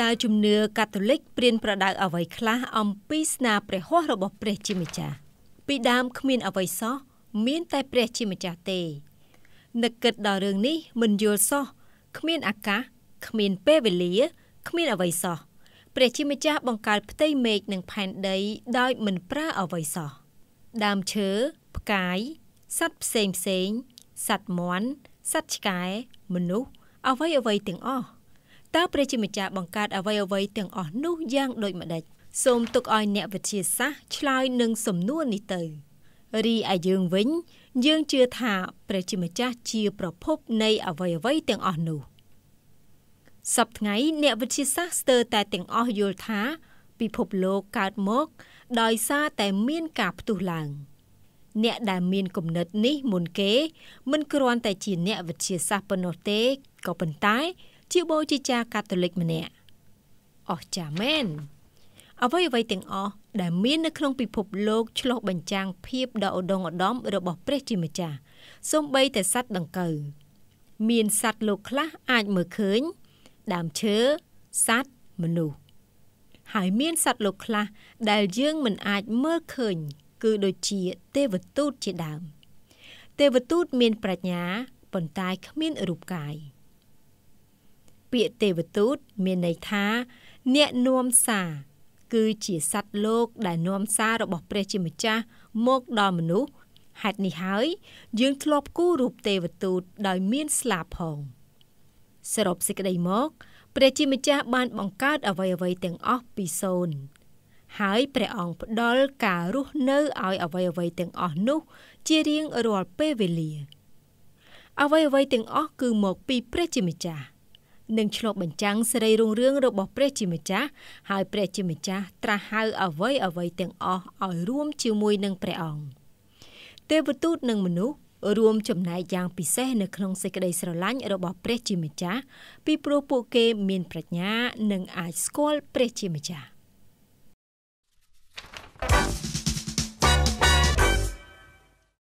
តើជំនឿកាតូលិកព្រៀនប្រដៅអ្វីខ្លះ អំពីស្នាព្រះហស្ថរបស់ ព្រះជាម្ចាស់ពីដើមគ្មានអ្វីសោះមាន តែ ព្រះជាម្ចាស់ទេនឹកគិតដល់រឿងនេះមិនយល់សោះគ្មាន អាកាសគ្មានពេលវេលាគ្មានអ្វីសោះព្រះជាម្ចាស់បង្កើតផ្ទៃមេឃនិងផែនដី ដោយមិនប្រើអ្វីសោះដើមឈើផ្កាយសត្វផ្សេងផ្សេងសត្វមាន់សត្វឆ្កែមនុស្សអ្វីអ្វីទាំងអស់តើព្រះជាម្ចាស់បង្កើតអ្វីអ្វីទាំងអស់នោះយ៉ាងដូចម្ដេចសូមទុកឲ្យអ្នកវិទ្យាសាស្ត្រឆ្លើយនឹងសំណួរនេះទៅ រីឯយើងវិញ យើងជឿថា ព្រះជាម្ចាស់ជាប្រភព នៃអ្វីអ្វីទាំងអស់នោះសពថ្ងៃអ្នកវិទ្យាសាស្ត្រស្ទើរតែទាំងអស់យល់ថាពិភពលោកកើតមក ដោយសារតែមានការផ្ទុះឡើង អ្នកដែលមានគំនិតនេះមុនគេមិនគ្រាន់តែជាអ្នកវិទ្យាសាស្ត្រប៉ុណ្ណោះទេក៏ប៉ុន្តែជាបូជាចារកាតូលិកម្នាក់អស្ចារ្យមែនអ្វីអ្វីទាំងអស់ដែលមាននៅក្នុង ពិភពលោក ឆ្លោះបញ្ចាំងភាពដ៏ឧត្តុង្គឧត្តមរបស់ព្រះជាម្ចាស់សូម្បីតែសត្វដង្កូវមានសត្វលោកខ្លះអាចមើលឃើញដើមឈើសត្វមនុស្សហើយមានសត្វលោកខ្លះ ដែលយើងមិនអាចមើលឃើញគឺដូចជាទេវទូតជាដើមទេវទូតមាន ប្រាជ្ញា ប៉ុន្តែគ្មានរូបកាយពាក្យទេវទូតមានន័យថា អ្នកនាំសារគឺជាសត្វលោកដែលនាំសាររបស់ព្រះជាម្ចាស់មកដល់មនុស្សហេតុនេះហើយយើងធ្លាប់គូររូបទេវទូតដោយមានស្លាបផងសរុបសេចក្តីមកព្រះជាម្ចាស់បានបង្កើតអ្វីៗទាំងអស់ពីសូន្យហើយព្រះអង្គផ្ដល់ការរស់នៅឲ្យអ្វីៗទាំងអស់នោះ ជារៀងរាល់ពេលវេលាអ្វីៗទាំងអស់គឺមក ពី ព្រះជាម្ចាស់នឹងឆ្លុះបញ្ចាំងសេរីរុងរឿងរបស់ព្រះជាម្ចាស់ហើយព្រះជាម្ចាស់ត្រាស់ហៅអ្វីអ្វីទាំងអស់ឲ្យរួមជាមួយនឹងព្រះអង្គទេវទូតនិងមនុស្សរួមចំណែកយ៉ាងពិសេសនៅក្នុងសេចក្តីស្រឡាញ់របស់ព្រះជាម្ចាស់ពីព្រោះពួកគេមានប្រាជ្ញា និងអាចស្គាល់ព្រះជាម្ចាស់។